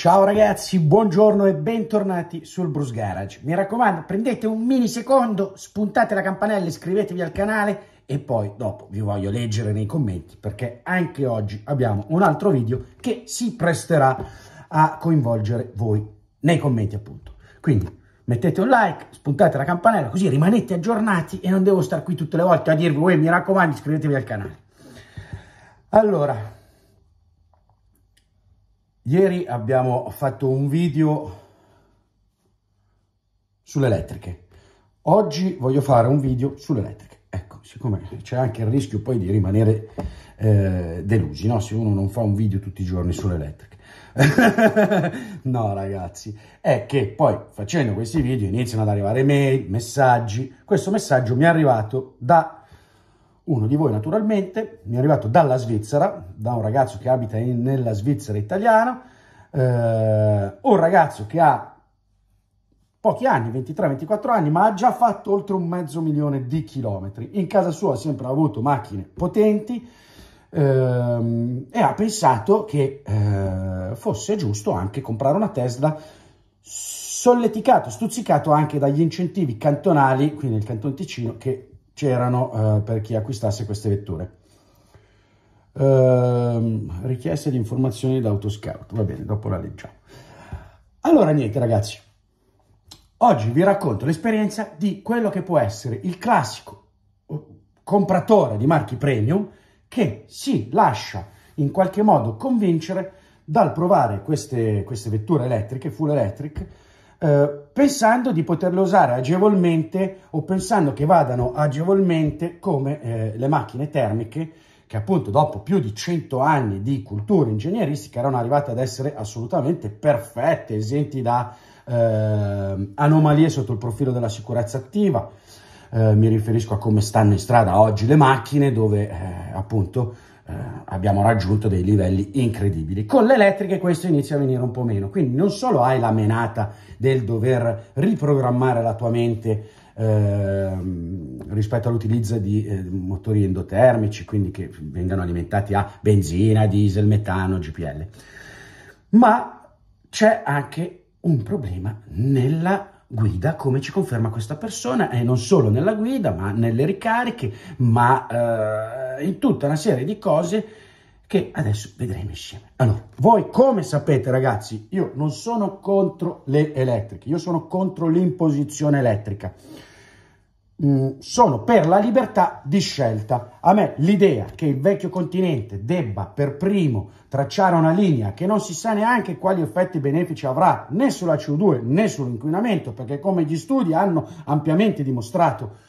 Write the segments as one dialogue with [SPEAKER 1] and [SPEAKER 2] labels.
[SPEAKER 1] Ciao ragazzi, buongiorno e bentornati sul Bruce Garage. Mi raccomando, prendete un mini secondo, spuntate la campanella, iscrivetevi al canale e poi dopo vi voglio leggere nei commenti perché anche oggi abbiamo un altro video che si presterà a coinvolgere voi nei commenti appunto. Quindi mettete un like, spuntate la campanella così rimanete aggiornati e non devo stare qui tutte le volte a dirvi mi raccomando iscrivetevi al canale. Allora, Ieri abbiamo fatto un video sulle elettriche. Oggi voglio fare un video sulle elettriche. Ecco, siccome c'è anche il rischio poi di rimanere eh, delusi, no? Se uno non fa un video tutti i giorni sulle elettriche. no, ragazzi, è che poi facendo questi video iniziano ad arrivare mail, messaggi. Questo messaggio mi è arrivato da uno di voi naturalmente, mi è arrivato dalla Svizzera, da un ragazzo che abita in, nella Svizzera italiana, eh, un ragazzo che ha pochi anni, 23-24 anni, ma ha già fatto oltre un mezzo milione di chilometri. In casa sua ha sempre avuto macchine potenti ehm, e ha pensato che eh, fosse giusto anche comprare una Tesla solleticato, stuzzicato anche dagli incentivi cantonali, qui nel Canton Ticino, che c'erano eh, per chi acquistasse queste vetture. Ehm, richieste di informazioni da Autoscout, va bene, dopo la leggiamo. Allora niente ragazzi, oggi vi racconto l'esperienza di quello che può essere il classico eh, compratore di marchi premium che si lascia in qualche modo convincere dal provare queste, queste vetture elettriche, full electric, eh, pensando di poterle usare agevolmente o pensando che vadano agevolmente come eh, le macchine termiche che appunto dopo più di 100 anni di cultura ingegneristica erano arrivate ad essere assolutamente perfette, esenti da eh, anomalie sotto il profilo della sicurezza attiva. Eh, mi riferisco a come stanno in strada oggi le macchine dove eh, appunto eh, abbiamo raggiunto dei livelli incredibili. Con le elettriche questo inizia a venire un po' meno, quindi non solo hai la menata del dover riprogrammare la tua mente eh, rispetto all'utilizzo di eh, motori endotermici, quindi che vengano alimentati a benzina, diesel, metano, GPL, ma c'è anche un problema nella guida, come ci conferma questa persona, e non solo nella guida, ma nelle ricariche, ma eh, in tutta una serie di cose che adesso vedremo insieme. Allora, voi come sapete ragazzi, io non sono contro le elettriche, io sono contro l'imposizione elettrica Mm, sono per la libertà di scelta. A me l'idea che il vecchio continente debba per primo tracciare una linea che non si sa neanche quali effetti benefici avrà né sulla CO2 né sull'inquinamento, perché come gli studi hanno ampiamente dimostrato,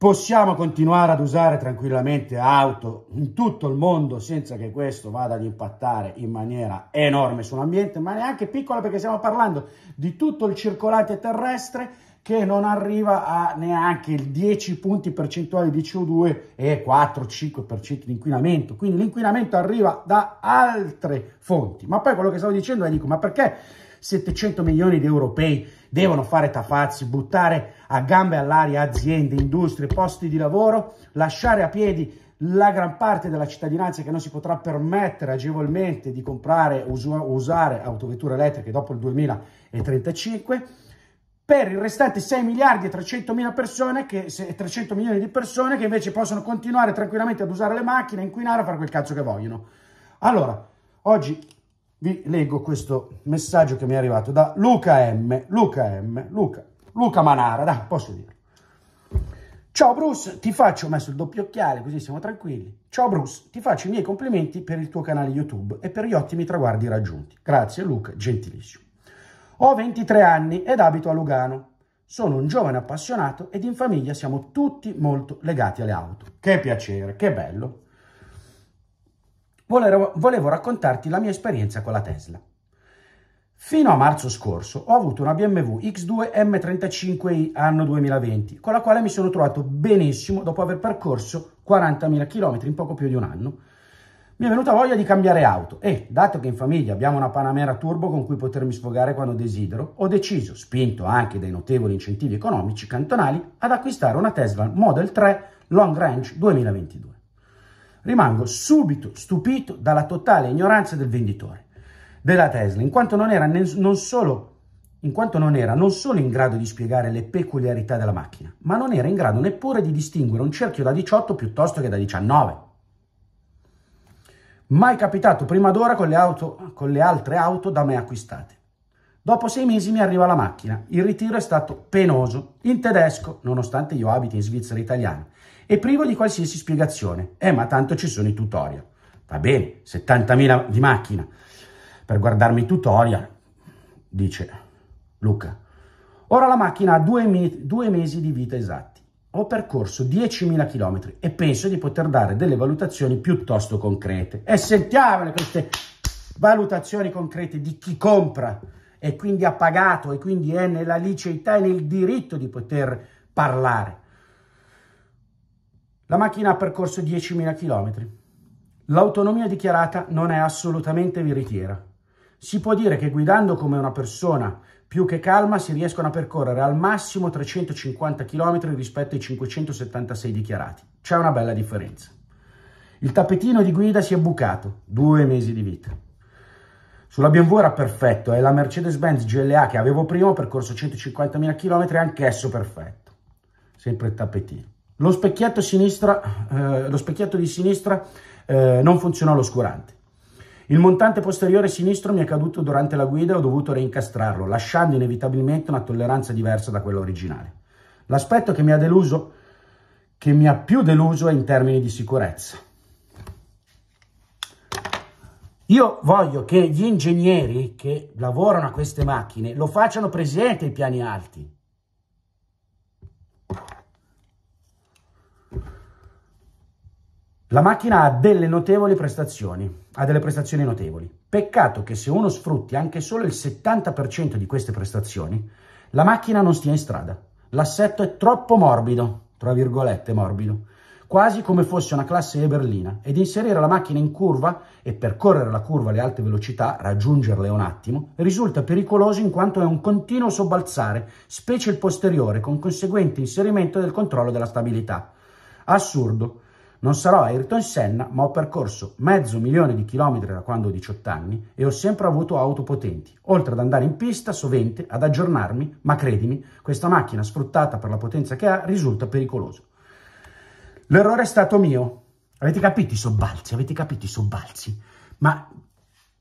[SPEAKER 1] Possiamo continuare ad usare tranquillamente auto in tutto il mondo senza che questo vada ad impattare in maniera enorme sull'ambiente, ma neanche piccola perché stiamo parlando di tutto il circolante terrestre che non arriva a neanche il 10 punti percentuali di CO2 e 4-5% di inquinamento. Quindi l'inquinamento arriva da altre fonti. Ma poi quello che stavo dicendo è dico, ma perché 700 milioni di europei devono fare tafazzi, buttare a gambe all'aria aziende, industrie, posti di lavoro, lasciare a piedi la gran parte della cittadinanza che non si potrà permettere agevolmente di comprare o usare autovetture elettriche dopo il 2035 per il restante 6 miliardi e 300, mila persone che, 300 milioni di persone che invece possono continuare tranquillamente ad usare le macchine, inquinare, a fare quel cazzo che vogliono. Allora, oggi vi leggo questo messaggio che mi è arrivato da Luca M. Luca M. Luca, Luca Manara, da, posso dirlo. Ciao Bruce, ti faccio, ho messo il doppio occhiale così siamo tranquilli. Ciao Bruce, ti faccio i miei complimenti per il tuo canale YouTube e per gli ottimi traguardi raggiunti. Grazie Luca, gentilissimo. Ho 23 anni ed abito a Lugano. Sono un giovane appassionato ed in famiglia siamo tutti molto legati alle auto. Che piacere, che bello. Volevo, volevo raccontarti la mia esperienza con la Tesla. Fino a marzo scorso ho avuto una BMW X2 M35i anno 2020, con la quale mi sono trovato benissimo dopo aver percorso 40.000 km in poco più di un anno mi è venuta voglia di cambiare auto e, dato che in famiglia abbiamo una Panamera Turbo con cui potermi sfogare quando desidero, ho deciso, spinto anche dai notevoli incentivi economici cantonali, ad acquistare una Tesla Model 3 Long Range 2022. Rimango subito stupito dalla totale ignoranza del venditore della Tesla, in quanto non era, non solo, quanto non era non solo in grado di spiegare le peculiarità della macchina, ma non era in grado neppure di distinguere un cerchio da 18 piuttosto che da 19. Mai capitato prima d'ora con, le, auto, con le altre auto da me acquistate. Dopo sei mesi mi arriva la macchina. Il ritiro è stato penoso, in tedesco, nonostante io abiti in Svizzera italiana, e privo di qualsiasi spiegazione. Eh, ma tanto ci sono i tutorial. Va bene, 70.000 di macchina. Per guardarmi i tutorial, dice Luca. Ora la macchina ha due, me due mesi di vita esatta ho percorso 10.000 km e penso di poter dare delle valutazioni piuttosto concrete. E sentiamole queste valutazioni concrete di chi compra e quindi ha pagato e quindi è nella liceità e nel diritto di poter parlare. La macchina ha percorso 10.000 km. L'autonomia dichiarata non è assolutamente veritiera. Si può dire che guidando come una persona più che calma si riescono a percorrere al massimo 350 km rispetto ai 576 dichiarati. C'è una bella differenza. Il tappetino di guida si è bucato, due mesi di vita. Sulla BMW era perfetto è la Mercedes-Benz GLA che avevo prima, percorso 150.000 km, anch'esso perfetto. Sempre il tappetino. Lo specchietto, sinistra, eh, lo specchietto di sinistra eh, non funziona l'oscurante. Il montante posteriore sinistro mi è caduto durante la guida e ho dovuto reincastrarlo, lasciando inevitabilmente una tolleranza diversa da quella originale. L'aspetto che mi ha deluso, che mi ha più deluso è in termini di sicurezza. Io voglio che gli ingegneri che lavorano a queste macchine lo facciano presente ai piani alti, La macchina ha delle notevoli prestazioni, ha delle prestazioni notevoli. Peccato che se uno sfrutti anche solo il 70% di queste prestazioni, la macchina non stia in strada. L'assetto è troppo morbido, tra virgolette morbido, quasi come fosse una classe E berlina, ed inserire la macchina in curva e percorrere la curva alle alte velocità, raggiungerle un attimo, risulta pericoloso in quanto è un continuo sobbalzare, specie il posteriore, con conseguente inserimento del controllo della stabilità. Assurdo. Non sarò Ayrton Senna, ma ho percorso mezzo milione di chilometri da quando ho 18 anni e ho sempre avuto auto potenti, oltre ad andare in pista sovente ad aggiornarmi, ma credimi, questa macchina sfruttata per la potenza che ha risulta pericolosa. L'errore è stato mio. Avete capito i sobbalzi? Avete capito i sobbalzi? Ma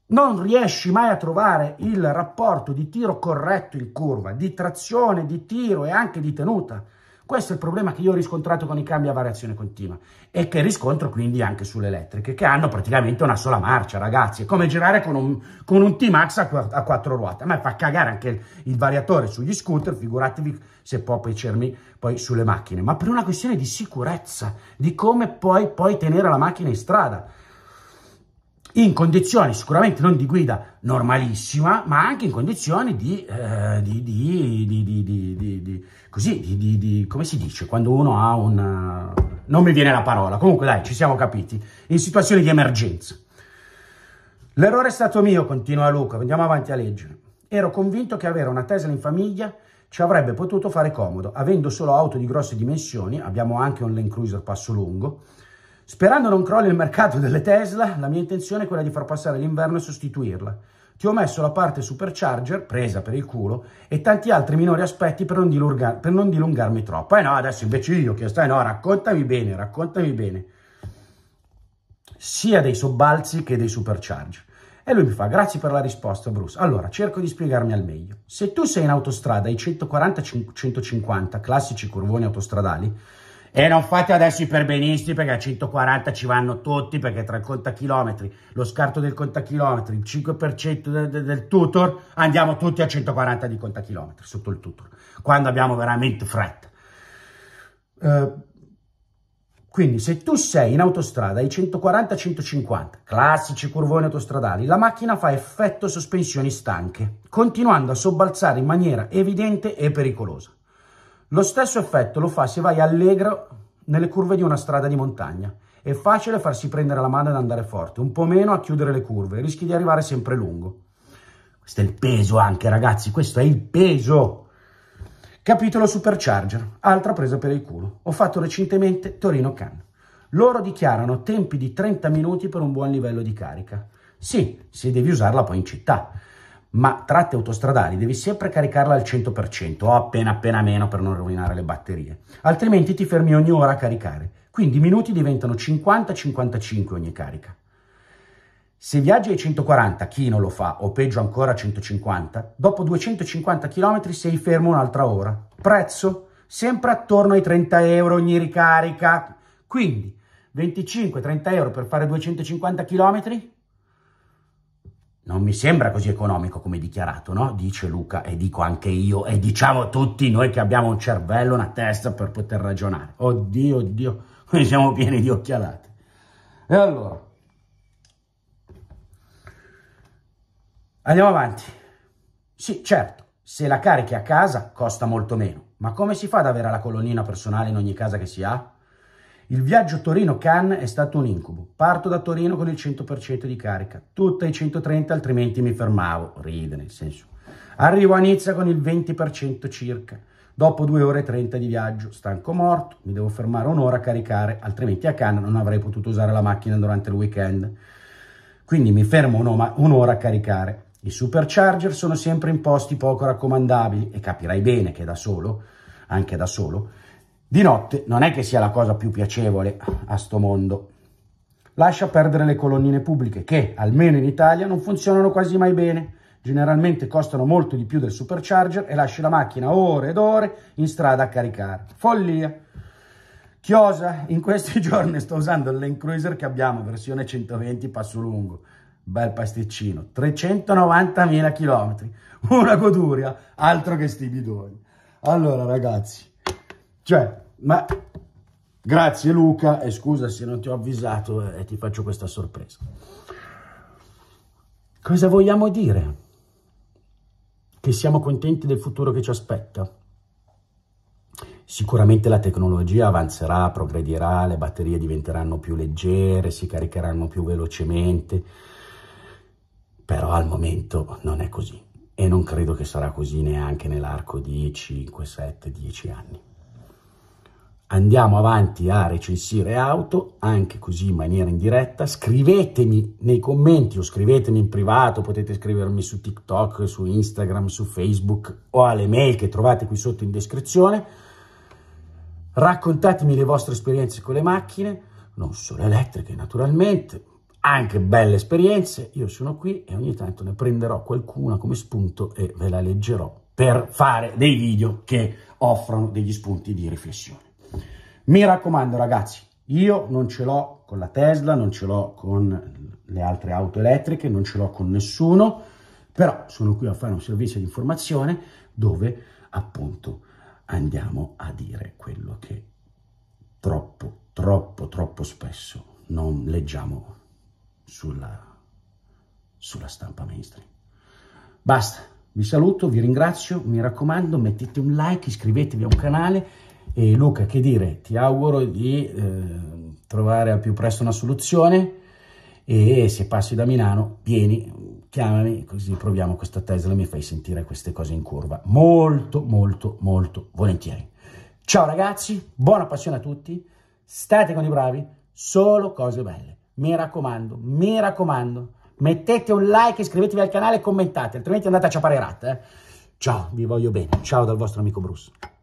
[SPEAKER 1] non riesci mai a trovare il rapporto di tiro corretto in curva, di trazione, di tiro e anche di tenuta. Questo è il problema che io ho riscontrato con i cambi a variazione continua e che riscontro quindi anche sulle elettriche, che hanno praticamente una sola marcia, ragazzi. È come girare con un, con un T-Max a, a, quattro ruote. A me fa cagare anche il, il variatore sugli scooter, figuratevi se può poi cermi poi sulle macchine. Ma per una questione di sicurezza, di come puoi poi tenere la macchina in strada in condizioni sicuramente non di guida normalissima, ma anche in condizioni di, eh, di, di, di così, come si dice, quando uno ha un... Eh, non mi viene la parola, comunque dai, ci siamo capiti, in situazioni di emergenza. L'errore è stato mio, continua Luca, andiamo avanti a leggere. Ero convinto che avere una Tesla in famiglia ci avrebbe potuto fare comodo, avendo solo auto di grosse dimensioni, abbiamo anche un Land Cruiser passo lungo, Sperando non crolli il mercato delle Tesla, la mia intenzione è quella di far passare l'inverno e sostituirla. Ti ho messo la parte supercharger, presa per il culo, e tanti altri minori aspetti per non, dilungar per non dilungarmi troppo. Eh no, adesso invece io che stai, no, raccontami bene, raccontami bene. Sia dei sobbalzi che dei supercharger. E lui mi fa, grazie per la risposta Bruce. Allora, cerco di spiegarmi al meglio. Se tu sei in autostrada ai 140-150, classici curvoni autostradali, e non fate adesso i perbenisti perché a 140 ci vanno tutti perché tra il contachilometri, lo scarto del contachilometri, il 5% del, del, del tutor, andiamo tutti a 140 di contachilometri sotto il tutor, quando abbiamo veramente fretta. Uh, quindi se tu sei in autostrada ai 140-150, classici curvoni autostradali, la macchina fa effetto sospensioni stanche, continuando a sobbalzare in maniera evidente e pericolosa. Lo stesso effetto lo fa se vai allegro nelle curve di una strada di montagna. È facile farsi prendere la mano ed andare forte, un po' meno a chiudere le curve, rischi di arrivare sempre lungo. Questo è il peso anche, ragazzi, questo è il peso. Capitolo Supercharger, altra presa per il culo. Ho fatto recentemente Torino-Cannes. Loro dichiarano tempi di 30 minuti per un buon livello di carica. Sì, se devi usarla poi in città ma tratte autostradali devi sempre caricarla al 100% o appena appena meno per non rovinare le batterie, altrimenti ti fermi ogni ora a caricare, quindi i minuti diventano 50-55 ogni carica. Se viaggi ai 140, chi non lo fa, o peggio ancora a 150, dopo 250 km sei fermo un'altra ora. Prezzo? Sempre attorno ai 30 euro ogni ricarica, quindi 25-30 euro per fare 250 km? Non mi sembra così economico come dichiarato, no? Dice Luca e dico anche io e diciamo tutti noi che abbiamo un cervello, una testa per poter ragionare. Oddio, oddio, noi siamo pieni di occhialate. E allora? Andiamo avanti. Sì, certo, se la carichi a casa costa molto meno, ma come si fa ad avere la colonnina personale in ogni casa che si ha? Il viaggio Torino-Cannes è stato un incubo. Parto da Torino con il 100% di carica, tutta i 130 altrimenti mi fermavo, ride nel senso. Arrivo a Nizza con il 20% circa. Dopo 2 ore e 30 di viaggio, stanco morto, mi devo fermare un'ora a caricare, altrimenti a Cannes non avrei potuto usare la macchina durante il weekend. Quindi mi fermo un'ora a caricare. I supercharger sono sempre in posti poco raccomandabili e capirai bene che da solo, anche da solo, di notte non è che sia la cosa più piacevole a sto mondo. Lascia perdere le colonnine pubbliche che, almeno in Italia, non funzionano quasi mai bene. Generalmente costano molto di più del supercharger e lasci la macchina ore ed ore in strada a caricare. Follia! Chiosa, in questi giorni sto usando il Land Cruiser che abbiamo, versione 120 passo lungo. Bel pasticcino, 390.000 km. Una goduria, altro che sti bidoni. Allora ragazzi, cioè, ma grazie Luca e scusa se non ti ho avvisato eh, e ti faccio questa sorpresa. Cosa vogliamo dire? Che siamo contenti del futuro che ci aspetta? Sicuramente la tecnologia avanzerà, progredirà, le batterie diventeranno più leggere, si caricheranno più velocemente, però al momento non è così e non credo che sarà così neanche nell'arco di 5, 7, 10 anni andiamo avanti a recensire auto anche così in maniera indiretta scrivetemi nei commenti o scrivetemi in privato potete scrivermi su tiktok su instagram su facebook o alle mail che trovate qui sotto in descrizione raccontatemi le vostre esperienze con le macchine non solo elettriche naturalmente anche belle esperienze io sono qui e ogni tanto ne prenderò qualcuna come spunto e ve la leggerò per fare dei video che offrono degli spunti di riflessione mi raccomando ragazzi, io non ce l'ho con la Tesla, non ce l'ho con le altre auto elettriche, non ce l'ho con nessuno, però sono qui a fare un servizio di informazione dove appunto andiamo a dire quello che troppo, troppo, troppo spesso non leggiamo sulla, sulla stampa mainstream. Basta, vi saluto, vi ringrazio, mi raccomando, mettete un like, iscrivetevi a un canale e Luca, che dire, ti auguro di eh, trovare al più presto una soluzione e se passi da Milano vieni, chiamami, così proviamo questa Tesla, mi fai sentire queste cose in curva. Molto, molto, molto volentieri. Ciao ragazzi, buona passione a tutti, state con i bravi, solo cose belle. Mi raccomando, mi raccomando, mettete un like, iscrivetevi al canale e commentate, altrimenti andate a ciapare i Eh. Ciao, vi voglio bene. Ciao dal vostro amico Bruce.